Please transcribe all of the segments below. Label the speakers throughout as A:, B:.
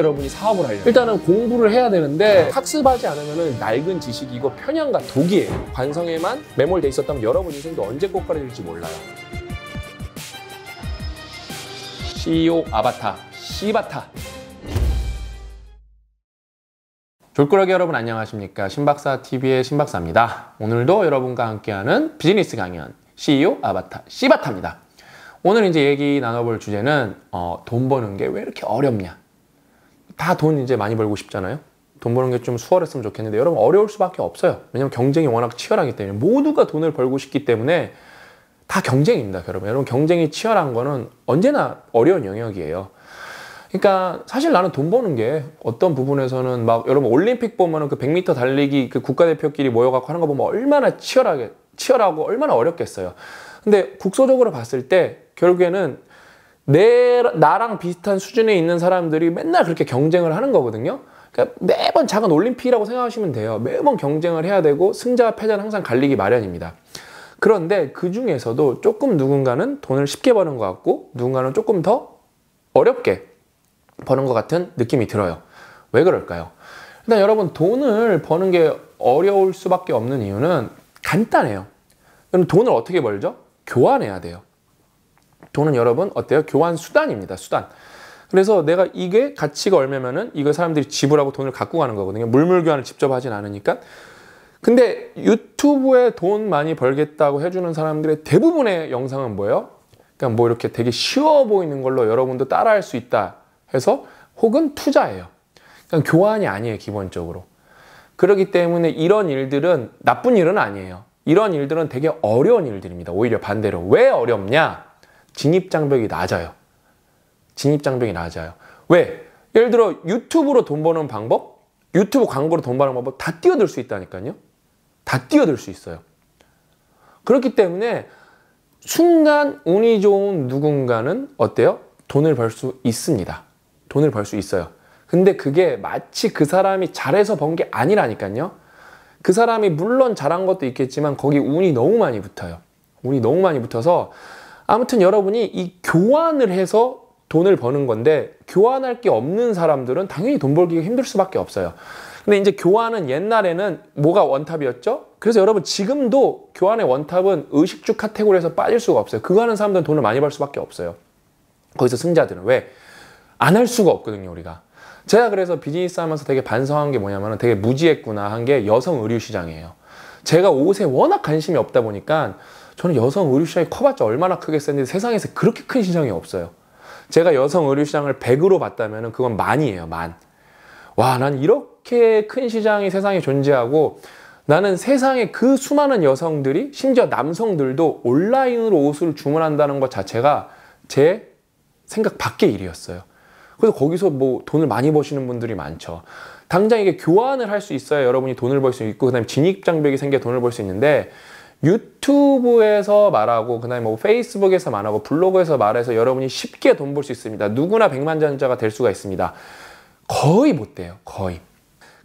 A: 여러분이 사업을 하려면 일단은 공부를 해야 되는데 학습하지 않으면 낡은 지식이고 편향과 독이에요. 관성에만 매몰돼 있었다면 여러분 인생도 언제 꽃가루질지 몰라요. CEO 아바타, 시바타. 졸꾸러기 여러분 안녕하십니까. 신박사 TV의 신박사입니다. 오늘도 여러분과 함께하는 비즈니스 강연 CEO 아바타, 시바타입니다. 오늘 이제 얘기 나눠볼 주제는 어, 돈 버는 게 왜 이렇게 어렵냐 다돈 이제 많이 벌고 싶잖아요. 돈 버는 게 좀 수월했으면 좋겠는데 여러분 어려울 수밖에 없어요. 왜냐면 경쟁이 워낙 치열하기 때문에 모두가 돈을 벌고 싶기 때문에 다 경쟁입니다, 여러분. 여러분 경쟁이 치열한 거는 언제나 어려운 영역이에요. 그러니까 사실 나는 돈 버는 게 어떤 부분에서는 막 여러분 올림픽 보면은 그 100m 달리기 그 국가대표끼리 모여갖고 하는 거 보면 얼마나 치열하게 치열하고 얼마나 어렵겠어요. 근데 국소적으로 봤을 때 결국에는 내 나랑 비슷한 수준에 있는 사람들이 맨날 그렇게 경쟁을 하는 거거든요. 그러니까 매번 작은 올림픽이라고 생각하시면 돼요. 매번 경쟁을 해야 되고 승자와 패자는 항상 갈리기 마련입니다. 그런데 그 중에서도 조금 누군가는 돈을 쉽게 버는 것 같고 누군가는 조금 더 어렵게 버는 것 같은 느낌이 들어요. 왜 그럴까요? 일단 여러분 돈을 버는 게 어려울 수밖에 없는 이유는 간단해요. 돈을 어떻게 벌죠? 교환해야 돼요. 돈은 여러분 어때요? 교환 수단입니다. 수단. 그래서 내가 이게 가치가 얼마면은 이거 사람들이 지불하고 돈을 갖고 가는 거거든요. 물물 교환을 직접 하진 않으니까. 근데 유튜브에 돈 많이 벌겠다고 해주는 사람들의 대부분의 영상은 뭐예요? 그러니까 뭐 이렇게 되게 쉬워 보이는 걸로 여러분도 따라할 수 있다 해서 혹은 투자예요. 그러니까 교환이 아니에요 기본적으로. 그렇기 때문에 이런 일들은 나쁜 일은 아니에요. 이런 일들은 되게 어려운 일들입니다. 오히려 반대로 왜 어렵냐? 진입장벽이 낮아요. 진입장벽이 낮아요. 왜? 예를 들어 유튜브로 돈 버는 방법, 유튜브 광고로 돈 버는 방법 다 뛰어들 수 있다니까요. 다 뛰어들 수 있어요. 그렇기 때문에 순간 운이 좋은 누군가는 어때요? 돈을 벌 수 있습니다. 돈을 벌 수 있어요. 근데 그게 마치 그 사람이 잘해서 번 게 아니라니까요. 그 사람이 물론 잘한 것도 있겠지만 거기 운이 너무 많이 붙어요. 운이 너무 많이 붙어서 아무튼 여러분이 이 교환을 해서 돈을 버는 건데 교환할 게 없는 사람들은 당연히 돈 벌기가 힘들 수밖에 없어요. 근데 이제 교환은 옛날에는 뭐가 원탑이었죠? 그래서 여러분 지금도 교환의 원탑은 의식주 카테고리에서 빠질 수가 없어요. 그거 하는 사람들은 돈을 많이 벌 수밖에 없어요. 거기서 승자들은 왜? 안 할 수가 없거든요 우리가. 제가 그래서 비즈니스 하면서 되게 반성한 게 뭐냐면 되게 무지했구나 한 게 여성 의류 시장이에요. 제가 옷에 워낙 관심이 없다 보니까 저는 여성 의류 시장이 커봤자 얼마나 크겠었는데 세상에서 그렇게 큰 시장이 없어요. 제가 여성 의류 시장을 100으로 봤다면 그건 만이에요, 만. 와, 난 이렇게 큰 시장이 세상에 존재하고 나는 세상에 그 수많은 여성들이 심지어 남성들도 온라인으로 옷을 주문한다는 것 자체가 제 생각 밖의 일이었어요. 그래서 거기서 뭐 돈을 많이 버시는 분들이 많죠. 당장 이게 교환을 할 수 있어야 여러분이 돈을 벌 수 있고 그다음에 진입 장벽이 생겨 돈을 벌 수 있는데 유튜브에서 말하고 그다음에 뭐 페이스북에서 말하고 블로그에서 말해서 여러분이 쉽게 돈 벌 수 있습니다. 누구나 백만장자가 될 수가 있습니다. 거의 못 돼요. 거의.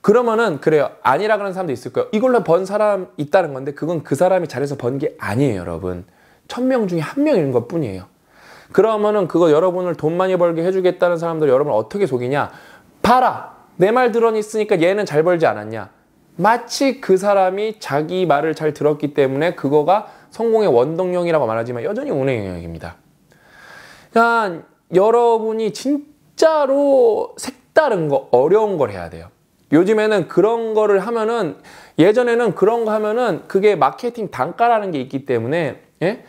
A: 그러면은 그래요. 아니라 그런 사람도 있을 거예요. 이걸로 번 사람 있다는 건데 그건 그 사람이 잘해서 번 게 아니에요, 여러분. 천 명 중에 한 명인 것 뿐이에요. 그러면은 그거 여러분을 돈 많이 벌게 해주겠다는 사람들 여러분 어떻게 속이냐? 봐라. 내 말 들어니 있으니까 얘는 잘 벌지 않았냐? 마치 그 사람이 자기 말을 잘 들었기 때문에 그거가 성공의 원동력이라고 말하지만 여전히 운의 영역입니다. 그러니까 여러분이 진짜로 색다른 거, 어려운 걸 해야 돼요. 요즘에는 그런 거를 하면은 예전에는 그런 거 하면은 그게 마케팅 단가라는 게 있기 때문에 예?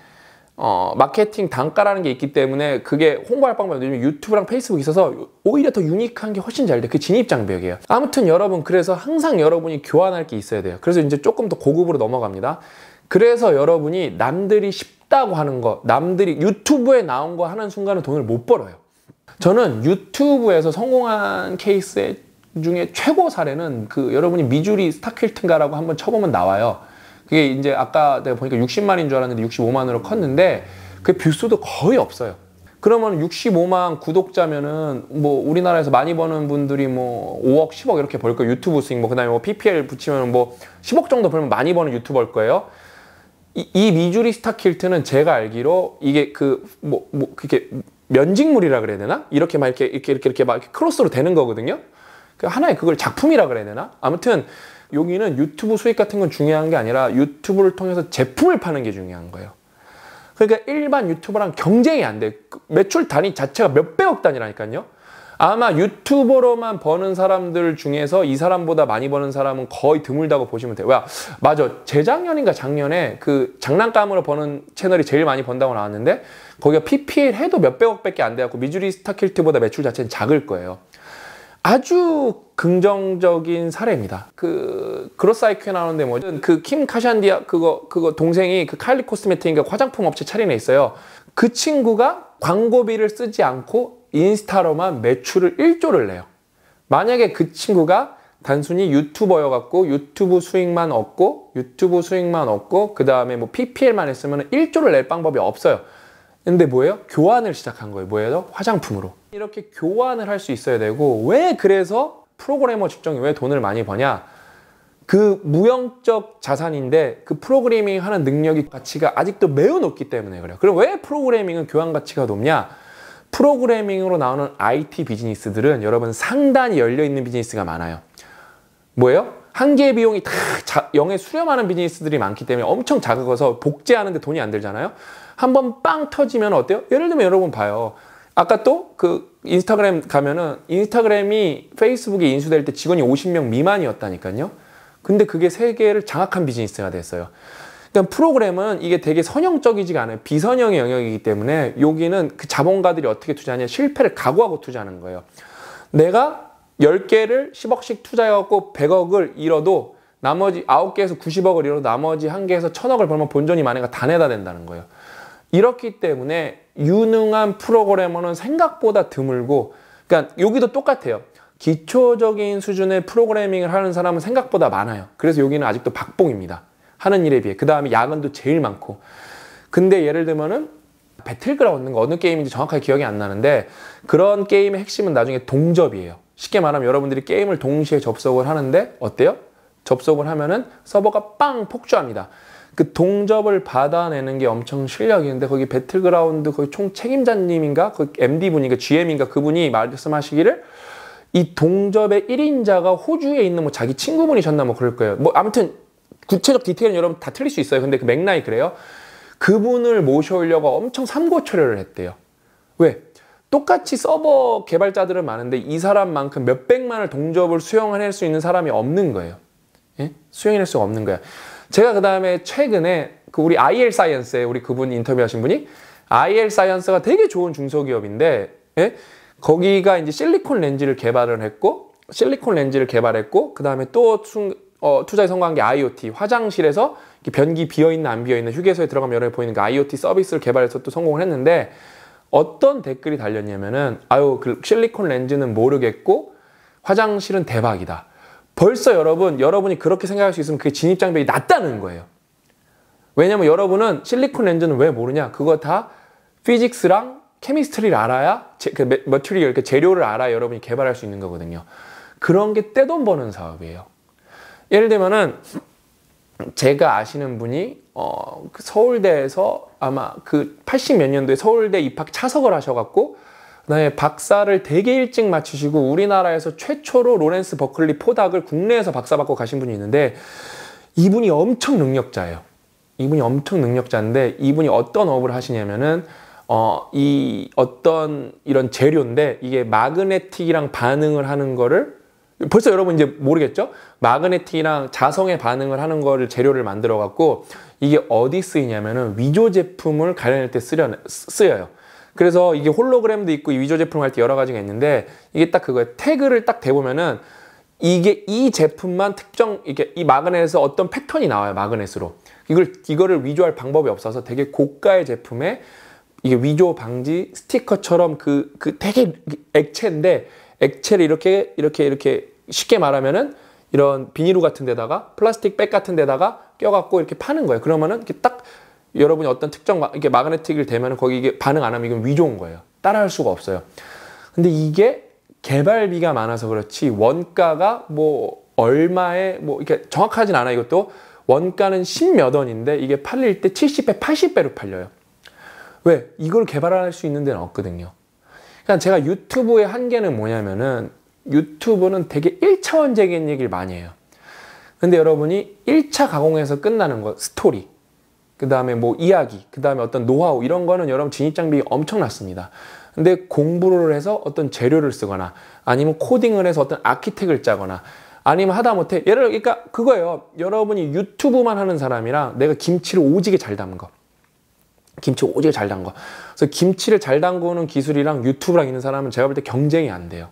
A: 어, 마케팅 단가라는 게 있기 때문에 그게 홍보할 방법이 유튜브랑 페이스북이 있어서 오히려 더 유니크한 게 훨씬 잘 돼. 그 진입 장벽이에요. 아무튼 여러분 그래서 항상 여러분이 교환할 게 있어야 돼요. 그래서 이제 조금 더 고급으로 넘어갑니다. 그래서 여러분이 남들이 쉽다고 하는 거, 남들이 유튜브에 나온 거 하는 순간은 돈을 못 벌어요. 저는 유튜브에서 성공한 케이스 중에 최고 사례는 그 여러분이 미주리 스타퀼튼가라고 한번 쳐보면 나와요. 그게 이제 아까 내가 보니까 60만인 줄 알았는데 65만으로 컸는데 그 뷰수도 거의 없어요. 그러면 65만 구독자면은 뭐 우리나라에서 많이 버는 분들이 뭐 5억, 10억 이렇게 벌 거예요. 유튜브 수익 뭐 그다음에 뭐 PPL 붙이면 뭐 10억 정도 벌면 많이 버는 유튜버일 거예요. 이, 이 미주리 스타킬트는 제가 알기로 이게 그 뭐뭐 뭐 그게 면직물이라 그래야 되나? 이렇게 막 이렇게 이렇게 이렇게, 이렇게 막 이렇게 크로스로 되는 거거든요. 그 하나의 그걸 작품이라 그래야 되나? 아무튼 여기는 유튜브 수익 같은 건 중요한 게 아니라 유튜브를 통해서 제품을 파는 게 중요한 거예요. 그러니까 일반 유튜버랑 경쟁이 안 돼. 그 매출 단위 자체가 몇백억 단위라니까요. 아마 유튜버로만 버는 사람들 중에서 이 사람보다 많이 버는 사람은 거의 드물다고 보시면 돼요. 야, 맞아. 재작년인가 작년에 그 장난감으로 버는 채널이 제일 많이 번다고 나왔는데 거기가 PPL 해도 몇백억밖에 안 돼갖고 미주리 스타킬트보다 매출 자체는 작을 거예요. 아주 긍정적인 사례입니다. 그 그로사이큐에 나오는데 뭐죠? 그킴 카샨디아 그거 그거 동생이 그 칼리 코스메틱인가 그 화장품 업체 차리네 있어요. 그 친구가 광고비를 쓰지 않고 인스타로만 매출을 1조를 내요. 만약에 그 친구가 단순히 유튜버여 갖고 유튜브 수익만 얻고 유튜브 수익만 얻고 그다음에 뭐 PPL만 했으면 1조를 낼 방법이 없어요. 근데 뭐예요? 교환을 시작한 거예요. 뭐예요? 화장품으로. 이렇게 교환을 할 수 있어야 되고 왜 그래서 프로그래머 직종이 왜 돈을 많이 버냐? 그 무형적 자산인데 그 프로그래밍 하는 능력이 가치가 아직도 매우 높기 때문에 그래요. 그럼 왜 프로그래밍은 교환 가치가 높냐? 프로그래밍으로 나오는 IT 비즈니스들은 여러분 상단이 열려 있는 비즈니스가 많아요. 뭐예요? 한 개의 비용이 다 자, 영에 수렴하는 비즈니스들이 많기 때문에 엄청 작아서 복제하는데 돈이 안 들잖아요. 한번 빵 터지면 어때요? 예를 들면 여러분 봐요. 아까 또 그 인스타그램 가면은 인스타그램이 페이스북에 인수될 때 직원이 50명 미만이었다니까요. 근데 그게 세계를 장악한 비즈니스가 됐어요. 그러 그러니까 프로그램은 이게 되게 선형적이지가 않아요. 비선형의 영역이기 때문에 여기는 그 자본가들이 어떻게 투자하냐 실패를 각오하고 투자하는 거예요. 내가 10개를 10억씩 투자해갖고 100억을 잃어도 나머지 9개에서 90억을 잃어도 나머지 1개에서 1000억을 벌면 본전이 만회가 다 내다 된다는 거예요. 이렇기 때문에 유능한 프로그래머는 생각보다 드물고 그러니까 여기도 똑같아요. 기초적인 수준의 프로그래밍을 하는 사람은 생각보다 많아요. 그래서 여기는 아직도 박봉입니다. 하는 일에 비해. 그 다음에 야근도 제일 많고. 근데 예를 들면은 배틀그라운드가 어느 게임인지 정확하게 기억이 안 나는데 그런 게임의 핵심은 나중에 동접이에요. 쉽게 말하면 여러분들이 게임을 동시에 접속을 하는데 어때요? 접속을 하면은 서버가 빵 폭주합니다. 그 동접을 받아내는 게 엄청 실력이있는데 거기 배틀그라운드 거기 총 책임자님인가 그 MD 분인가 GM인가 그분이 말씀하시기를 이 동접의 1인자가 호주에 있는 뭐 자기 친구분이셨나 뭐 그럴 거예요. 뭐 아무튼 구체적 디테일은 여러분 다 틀릴 수 있어요. 근데 그 맥락이 그래요. 그분을 모셔오려고 엄청 삼고 처리를 했대요. 왜? 똑같이 서버 개발자들은 많은데 이 사람만큼 몇백만을 동접을 수용할 수 있는 사람이 없는 거예요. 예? 수용할 수가 없는 거야. 제가 그 다음에 최근에 그 우리 IL 사이언스에 우리 그분 인터뷰하신 분이 IL 사이언스가 되게 좋은 중소기업인데 예? 거기가 이제 실리콘 렌즈를 개발을 했고 실리콘 렌즈를 개발했고 그 다음에 또 충, 어, 투자에 성공한 게 IoT 화장실에서 변기 비어있는 안 비어있는 휴게소에 들어가면 여러 보이는 그 IoT 서비스를 개발해서 또 성공을 했는데 어떤 댓글이 달렸냐면은 아유 그 실리콘 렌즈는 모르겠고 화장실은 대박이다 벌써 여러분, 여러분이 그렇게 생각할 수 있으면 그게 진입장벽이 낮다는 거예요. 왜냐면 여러분은 실리콘 렌즈는 왜 모르냐? 그거 다 피직스랑 케미스트리를 알아야 제, 그 머티리얼, 이렇게 재료를 알아야 여러분이 개발할 수 있는 거거든요. 그런 게 떼돈 버는 사업이에요. 예를 들면은 제가 아시는 분이 어, 그 서울대에서 아마 그 80 몇 년도에 서울대 입학 차석을 하셔갖고 그다음에 박사를 되게 일찍 마치시고 우리나라에서 최초로 로렌스 버클리 포닥을 국내에서 박사 받고 가신 분이 있는데 이분이 엄청 능력자예요. 이분이 엄청 능력자인데 이분이 어떤 업을 하시냐면은 어, 이 어떤 이런 재료인데 이게 마그네틱이랑 반응을 하는 거를 벌써 여러분 이제 모르겠죠? 마그네틱이랑 자성의 반응을 하는 거를 재료를 만들어 갖고 이게 어디 쓰이냐면은 위조 제품을 가려낼 때 쓰려 쓰여요. 그래서 이게 홀로그램도 있고 위조 제품 할 때 여러 가지가 있는데 이게 딱그거에 태그를 딱 대보면은 이게 이 제품만 특정 이게 이 마그넷에서 어떤 패턴이 나와요 마그넷으로 이걸 이거를 위조할 방법이 없어서 되게 고가의 제품에 이게 위조 방지 스티커처럼 그그 그 되게 액체인데 액체를 이렇게 이렇게 이렇게 쉽게 말하면은 이런 비닐우 같은 데다가 플라스틱 백 같은 데다가 껴갖고 이렇게 파는 거예요. 그러면은 이렇게 딱 여러분이 어떤 특정 마, 이게 마그네틱을 대면 거기 이게 반응 안 하면 이건 위조인 거예요. 따라할 수가 없어요. 근데 이게 개발비가 많아서 그렇지 원가가 뭐 얼마에 뭐 이렇게 정확하진 않아 이것도 원가는 10몇 원인데 이게 팔릴 때 70배, 80배로 팔려요. 왜? 이걸 개발할 수 있는 데는 없거든요. 그러 그러니까 제가 유튜브의 한계는 뭐냐면은 유튜브는 되게 1차원적인 얘기를 많이 해요. 근데 여러분이 1차 가공에서 끝나는 거 스토리 그 다음에 뭐 이야기, 그 다음에 어떤 노하우 이런 거는 여러분 진입 장벽이 엄청났습니다. 근데 공부를 해서 어떤 재료를 쓰거나 아니면 코딩을 해서 어떤 아키텍을 짜거나 아니면 하다못해 예를 들어 그러니까 그거예요. 여러분이 유튜브만 하는 사람이랑 내가 김치를 오지게 잘 담은 거. 김치 오지게 잘 담거. 은 그래서 김치를 잘 담그는 기술이랑 유튜브랑 있는 사람은 제가 볼 때 경쟁이 안 돼요.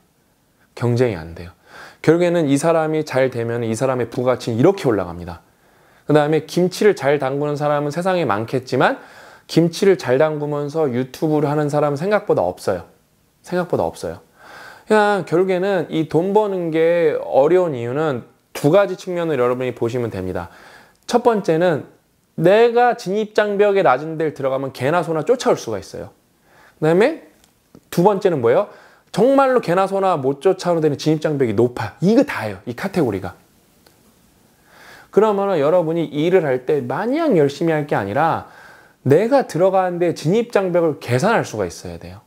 A: 경쟁이 안 돼요. 결국에는 이 사람이 잘 되면 이 사람의 부가치는 이렇게 올라갑니다. 그 다음에 김치를 잘 담그는 사람은 세상에 많겠지만 김치를 잘 담그면서 유튜브를 하는 사람은 생각보다 없어요. 생각보다 없어요. 그냥 결국에는 이 돈 버는 게 어려운 이유는 두 가지 측면을 여러분이 보시면 됩니다. 첫 번째는 내가 진입장벽에 낮은 데를 들어가면 개나 소나 쫓아올 수가 있어요. 그 다음에 두 번째는 뭐예요? 정말로 개나 소나 못 쫓아오는 데는 진입장벽이 높아. 이거 다예요. 이 카테고리가. 그러면 여러분이 일을 할 때 마냥 열심히 할 게 아니라 내가 들어가는데 진입장벽을 계산할 수가 있어야 돼요.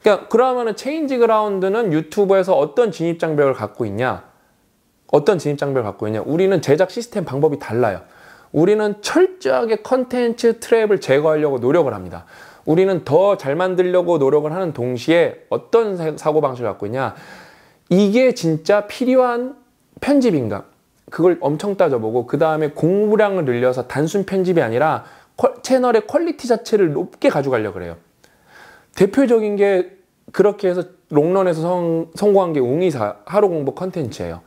A: 그러니까 그러면 체인지 그라운드는 유튜브에서 어떤 진입장벽을 갖고 있냐? 어떤 진입장벽을 갖고 있냐? 우리는 제작 시스템 방법이 달라요. 우리는 철저하게 컨텐츠 트랩을 제거하려고 노력을 합니다. 우리는 더 잘 만들려고 노력을 하는 동시에 어떤 사고방식을 갖고 있냐? 이게 진짜 필요한 편집인가? 그걸 엄청 따져보고 그 다음에 공부량을 늘려서 단순 편집이 아니라 채널의 퀄리티 자체를 높게 가져가려 그래요. 대표적인 게 그렇게 해서 롱런에서 성, 성공한 게 웅이사 하루 공부 컨텐츠예요.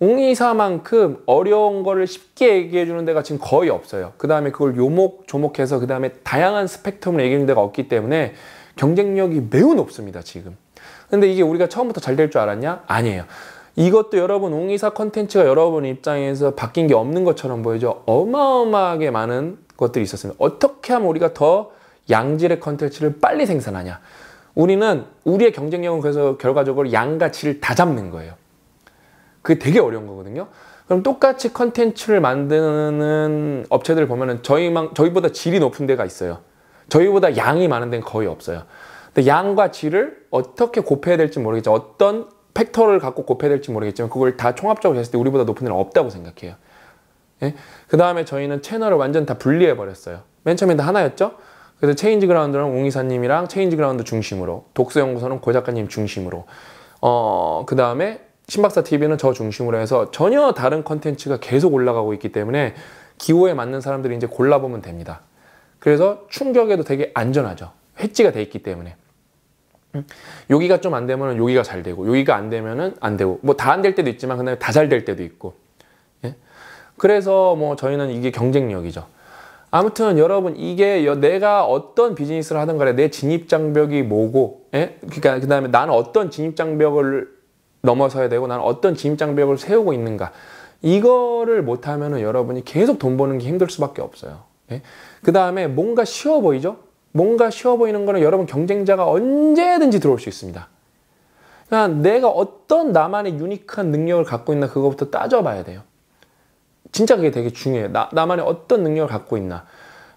A: 웅이사만큼 어려운 거를 쉽게 얘기해 주는 데가 지금 거의 없어요. 그 다음에 그걸 요목 조목해서 그 다음에 다양한 스펙트럼을 얘기하는 데가 없기 때문에 경쟁력이 매우 높습니다. 지금. 근데 이게 우리가 처음부터 잘 될 줄 알았냐? 아니에요. 이것도 여러분 옹이사 컨텐츠가 여러분 입장에서 바뀐 게 없는 것처럼 보이죠. 어마어마하게 많은 것들이 있었습니다. 어떻게 하면 우리가 더 양질의 컨텐츠를 빨리 생산하냐. 우리는 우리의 경쟁력은 그래서 결과적으로 양과 질을 다 잡는 거예요. 그게 되게 어려운 거거든요. 그럼 똑같이 컨텐츠를 만드는 업체들 보면은 저희 저희보다 질이 높은 데가 있어요. 저희보다 양이 많은 데는 거의 없어요. 근데 양과 질을 어떻게 곱해야 될지 모르겠죠. 어떤 팩터를 갖고 곱해야 될지 모르겠지만 그걸 다 총합적으로 했을 때 우리보다 높은 애는 없다고 생각해요. 예? 그 다음에 저희는 채널을 완전 다 분리해버렸어요. 맨처음에다 하나였죠? 그래서 체인지 그라운드는 웅 이사님이랑 체인지 그라운드 중심으로 독서연구소는 고 작가님 중심으로 어, 그 다음에 신박사 TV는 저 중심으로 해서 전혀 다른 컨텐츠가 계속 올라가고 있기 때문에 기호에 맞는 사람들이 이제 골라보면 됩니다. 그래서 충격에도 되게 안전하죠. 해지가 돼 있기 때문에. 여기가 좀 안 되면 여기가 잘 되고 여기가 안 되면은 안 되고 뭐 다 안 될 때도 있지만 그다음에 다 잘 될 때도 있고 예? 그래서 뭐 저희는 이게 경쟁력이죠. 아무튼 여러분 이게 내가 어떤 비즈니스를 하든 간에 내 진입 장벽이 뭐고 예? 그러니까 그다음에 나는 어떤 진입 장벽을 넘어서야 되고 나는 어떤 진입 장벽을 세우고 있는가 이거를 못하면은 여러분이 계속 돈 버는 게 힘들 수밖에 없어요. 예? 그 다음에 뭔가 쉬워 보이죠? 뭔가 쉬워 보이는 거는 여러분 경쟁자가 언제든지 들어올 수 있습니다. 그러니까 내가 어떤 나만의 유니크한 능력을 갖고 있나 그거부터 따져봐야 돼요. 진짜 그게 되게 중요해요. 나, 나만의 어떤 능력을 갖고 있나.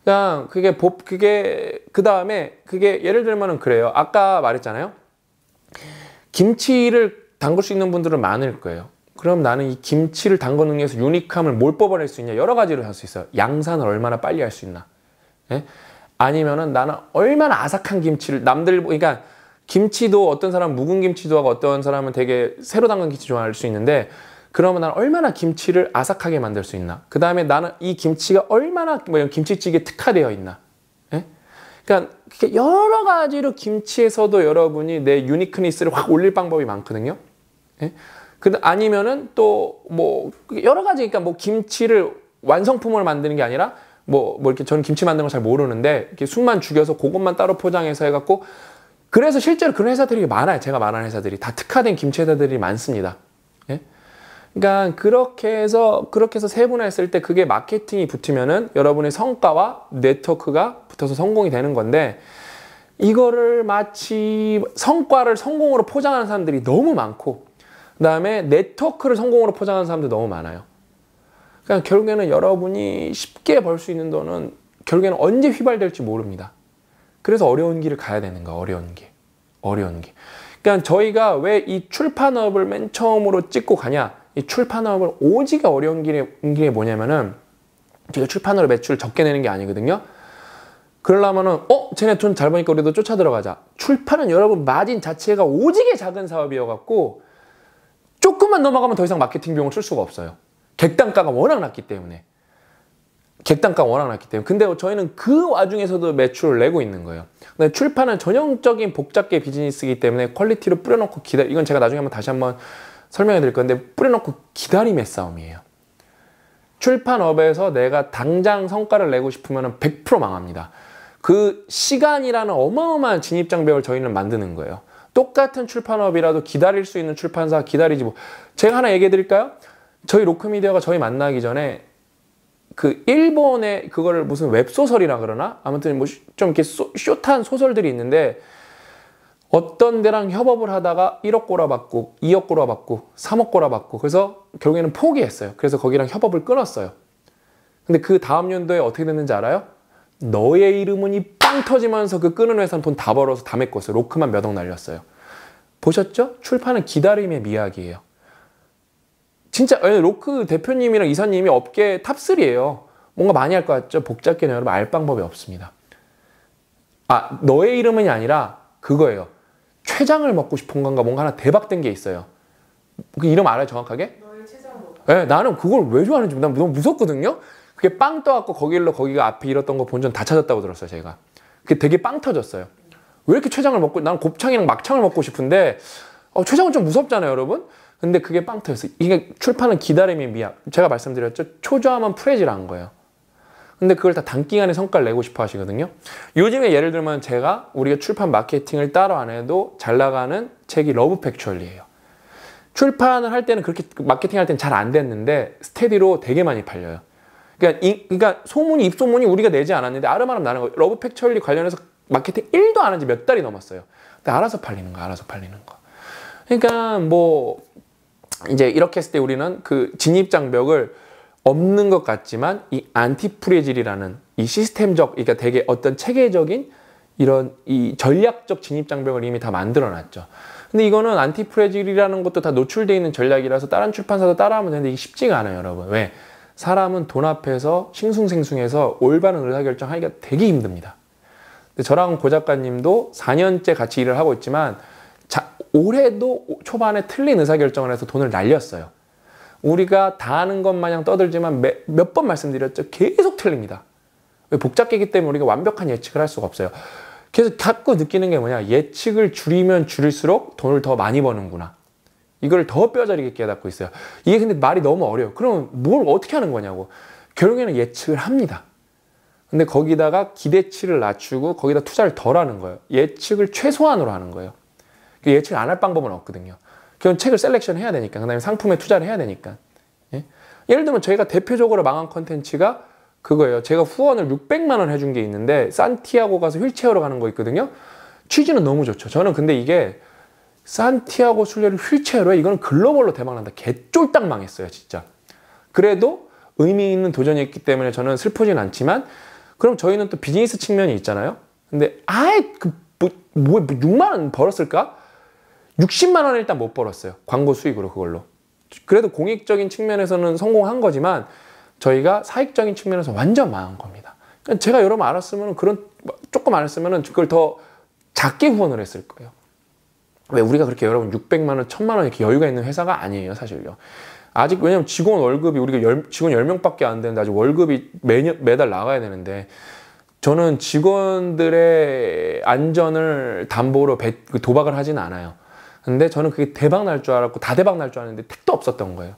A: 그냥 그러니까 그게 법, 그게, 그 다음에 그게 예를 들면은 그래요. 아까 말했잖아요. 김치를 담글 수 있는 분들은 많을 거예요. 그럼 나는 이 김치를 담그는 능력서 유니크함을 뭘 뽑아낼 수 있냐? 여러 가지로 할수 있어요. 양산을 얼마나 빨리 할 수 있나. 예? 아니면은 나는 얼마나 아삭한 김치를 남들 그러니까 김치도 어떤 사람 묵은 김치도 하고 어떤 사람은 되게 새로 담근 김치 좋아할 수 있는데 그러면 나는 얼마나 김치를 아삭하게 만들 수 있나 그 다음에 나는 이 김치가 얼마나 뭐 김치찌개 특화되어 있나 예? 그러니까 여러 가지로 김치에서도 여러분이 내 유니크니스를 확 올릴 방법이 많거든요 예? 그 아니면은 또 뭐 여러 가지 그러니까 뭐 김치를 완성품을 만드는 게 아니라 뭐, 뭐 이렇게 저는 김치 만드는 걸 잘 모르는데 이렇게 숨만 죽여서 그것만 따로 포장해서 해갖고 그래서 실제로 그런 회사들이 많아요. 제가 말하는 회사들이 다 특화된 김치 회사들이 많습니다. 예? 그러니까 그렇게 해서 그렇게 해서 세분화했을 때 그게 마케팅이 붙으면은 여러분의 성과와 네트워크가 붙어서 성공이 되는 건데 이거를 마치 성과를 성공으로 포장하는 사람들이 너무 많고 그다음에 네트워크를 성공으로 포장하는 사람도 너무 많아요. 그러니까 결국에는 여러분이 쉽게 벌 수 있는 돈은 결국에는 언제 휘발될지 모릅니다. 그래서 어려운 길을 가야 되는 거 어려운 길. 어려운 길. 그러니까 저희가 왜 이 출판업을 맨 처음으로 찍고 가냐? 이 출판업을 오지게 어려운 길이, 길이 뭐냐면은 제가 출판으로 매출 을 적게 내는 게 아니거든요. 그러려면은 어? 쟤네 돈 잘 버니까 우리도 쫓아 들어가자. 출판은 여러분 마진 자체가 오지게 작은 사업이어갖고 조금만 넘어가면 더 이상 마케팅 비용을 쓸 수가 없어요. 객단가가 워낙 낮기 때문에 객단가 가 워낙 낮기 때문에 근데 저희는 그 와중에서도 매출을 내고 있는 거예요 근데 출판은 전형적인 복잡계 비즈니스이기 때문에 퀄리티를 뿌려놓고 기다리 이건 제가 나중에 한번 다시 한번 설명해 드릴 건데 뿌려놓고 기다림의 싸움이에요 출판업에서 내가 당장 성과를 내고 싶으면 100% 망합니다 그 시간이라는 어마어마한 진입장벽을 저희는 만드는 거예요 똑같은 출판업이라도 기다릴 수 있는 출판사 기다리지 뭐 제가 하나 얘기해 드릴까요? 저희 로크미디어가 저희 만나기 전에 그 일본의 그거를 무슨 웹소설이라 그러나 아무튼 뭐 좀 이렇게 쇼, 숏한 소설들이 있는데 어떤 데랑 협업을 하다가 1억 꼬라받고 2억 꼬라받고 3억 꼬라받고 그래서 결국에는 포기했어요. 그래서 거기랑 협업을 끊었어요. 근데 그 다음 연도에 어떻게 됐는지 알아요? 너의 이름은 이 빵 터지면서 그 끊은 회사는 돈 다 벌어서 다 메꿨어요. 로크만 몇 억 날렸어요. 보셨죠? 출판은 기다림의 미학이에요. 진짜 예, 로크 대표님이랑 이사님이 업계 탑3예요. 뭔가 많이 할 것 같죠? 복잡해는 여러분 알 방법이 없습니다. 아, 너의 이름이 아니라 그거예요. 췌장을 먹고 싶은 건가 뭔가 하나 대박된 게 있어요. 그 이름 알아요 정확하게? 너 네, 예, 나는 그걸 왜 좋아하는지 난 너무 무섭거든요. 그게 빵 떠갖고 거기로 거기가 앞에 잃었던 거 본전 다 찾았다고 들었어요 제가. 그게 되게 빵 터졌어요. 왜 이렇게 췌장을 먹고 나는 곱창이랑 막창을 먹고 싶은데 어, 췌장은 좀 무섭잖아요 여러분. 근데 그게 빵터졌어 이게 출판은 기다림의 미학. 제가 말씀드렸죠. 초조함은 프레지라는 거예요. 근데 그걸 다 단기간에 성과를 내고 싶어 하시거든요. 요즘에 예를 들면 제가 우리가 출판 마케팅을 따로 안 해도 잘 나가는 책이 러브 팩츄얼리예요. 출판을 할 때는 그렇게 마케팅 할 때는 잘 안 됐는데 스테디로 되게 많이 팔려요. 그러니까, 이, 그러니까 소문이 입소문이 우리가 내지 않았는데 아름아름 나는 거 러브 팩츄얼리 관련해서 마케팅 1도 안 한 지 몇 달이 넘었어요. 근데 알아서 팔리는 거, 알아서 팔리는 거. 그러니까 뭐 이제 이렇게 했을 때 우리는 그 진입장벽을 없는 것 같지만 이 안티프레질이라는 이 시스템적, 그러니까 되게 어떤 체계적인 이런 이 전략적 진입장벽을 이미 다 만들어 놨죠. 근데 이거는 안티프레질이라는 것도 다 노출되어 있는 전략이라서 다른 출판사도 따라하면 되는데 이게 쉽지가 않아요, 여러분. 왜? 사람은 돈 앞에서 싱숭생숭해서 올바른 의사결정 하기가 되게 힘듭니다. 근데 저랑 고 작가님도 4년째 같이 일을 하고 있지만 올해도 초반에 틀린 의사결정을 해서 돈을 날렸어요. 우리가 다 아는 것 마냥 떠들지만 몇 번 말씀드렸죠. 계속 틀립니다. 왜복잡기기 때문에 우리가 완벽한 예측을 할 수가 없어요. 그래서 자꾸 느끼는 게 뭐냐. 예측을 줄이면 줄일수록 돈을 더 많이 버는구나. 이걸 더 뼈저리게 깨닫고 있어요. 이게 근데 말이 너무 어려요. 그럼 뭘 어떻게 하는 거냐고. 결국에는 예측을 합니다. 근데 거기다가 기대치를 낮추고 거기다 투자를 덜 하는 거예요. 예측을 최소한으로 하는 거예요. 그러니까 예측 을안 할 방법은 없거든요. 그국 책을 셀렉션 해야 되니까, 그 다음에 상품에 투자를 해야 되니까. 예? 를 들면 저희가 대표적으로 망한 컨텐츠가 그거예요. 제가 후원을 600만 원 해준 게 있는데, 산티아고 가서 휠체어로 가는 거 있거든요. 취지는 너무 좋죠. 저는 근데 이게 산티아고 순례를 휠체어로 해. 이거는 글로벌로 대박난다. 개쫄딱 망했어요, 진짜. 그래도 의미 있는 도전이었기 때문에 저는 슬프진 않지만, 그럼 저희는 또 비즈니스 측면이 있잖아요. 근데 아예 그, 뭐, 뭐 6만 원 벌었을까? 60만 원을 일단 못 벌었어요. 광고 수익으로 그걸로. 그래도 공익적인 측면에서는 성공한 거지만 저희가 사익적인 측면에서 완전 망한 겁니다. 그러니까 제가 여러분 알았으면 그런 조금 알았으면 그걸 더 작게 후원을 했을 거예요. 왜 우리가 그렇게 여러분 600만 원, 1000만 원 이렇게 여유가 있는 회사가 아니에요, 사실요. 아직 왜냐면 직원 월급이 우리가 열, 직원 10명밖에 안 되는데 아직 월급이 매년 매달 나가야 되는데 저는 직원들의 안전을 담보로 그 도박을 하진 않아요. 근데 저는 그게 대박 날 줄 알았고 다 대박 날 줄 알았는데 택도 없었던 거예요.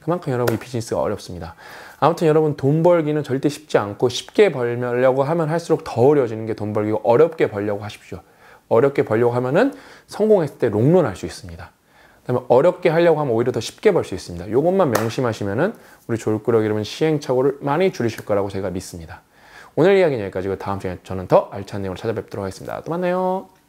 A: 그만큼 여러분 이 비즈니스가 어렵습니다. 아무튼 여러분 돈 벌기는 절대 쉽지 않고 쉽게 벌려고 하면 할수록 더 어려워지는 게 돈 벌기고 어렵게 벌려고 하십시오. 어렵게 벌려고 하면은 성공했을 때 롱런할 수 있습니다. 그다음에 어렵게 하려고 하면 오히려 더 쉽게 벌 수 있습니다. 이것만 명심하시면은 우리 졸꾸러기 여러분 시행착오를 많이 줄이실 거라고 제가 믿습니다. 오늘 이야기는 여기까지고 다음 시간에 저는 더 알찬 내용으로 찾아뵙도록 하겠습니다. 또 만나요.